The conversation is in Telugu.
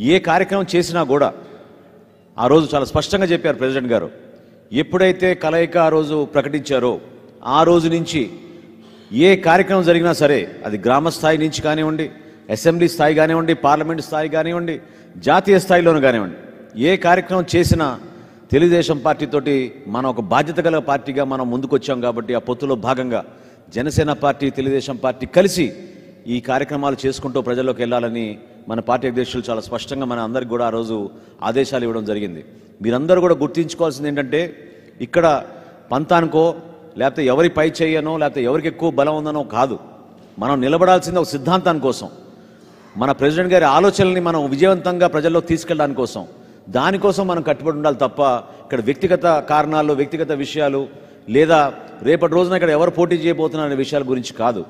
ఏ కార్యక్రమం చేసినా కూడా ఆ రోజు చాలా స్పష్టంగా చెప్పారు ప్రెసిడెంట్ గారు ఎప్పుడైతే కలయిక ఆ రోజు ప్రకటించారో ఆ రోజు నుంచి ఏ కార్యక్రమం జరిగినా సరే అది గ్రామ స్థాయి నుంచి కానివ్వండి అసెంబ్లీ స్థాయి కానివ్వండి పార్లమెంట్ స్థాయి కానివ్వండి జాతీయ స్థాయిలోనూ కానివ్వండి ఏ కార్యక్రమం చేసినా తెలుగుదేశం పార్టీతోటి మనం ఒక బాధ్యత గల పార్టీగా మనం ముందుకొచ్చాం కాబట్టి ఆ పొత్తులో భాగంగా జనసేన పార్టీ తెలుగుదేశం పార్టీ కలిసి ఈ కార్యక్రమాలు చేసుకుంటూ ప్రజల్లోకి వెళ్ళాలని మన పార్టీ అధ్యక్షులు చాలా స్పష్టంగా మన అందరికి కూడా ఆ రోజు ఆదేశాలు ఇవ్వడం జరిగింది మీరందరూ కూడా గుర్తించుకోవాల్సింది ఏంటంటే ఇక్కడ పంతానికో లేకపోతే ఎవరి పై చేయనో లేకపోతే ఎవరికి ఎక్కువ బలం ఉందనో కాదు మనం నిలబడాల్సింది ఒక సిద్ధాంతాని కోసం మన ప్రెసిడెంట్ గారి ఆలోచనల్ని మనం విజయవంతంగా ప్రజల్లో తీసుకెళ్ళడాని కోసం దానికోసం మనం కట్టుబడి ఉండాలి తప్ప ఇక్కడ వ్యక్తిగత కారణాలు వ్యక్తిగత విషయాలు లేదా రేపటి రోజున ఇక్కడ ఎవరు పోటీ చేయబోతున్నారనే విషయాల గురించి కాదు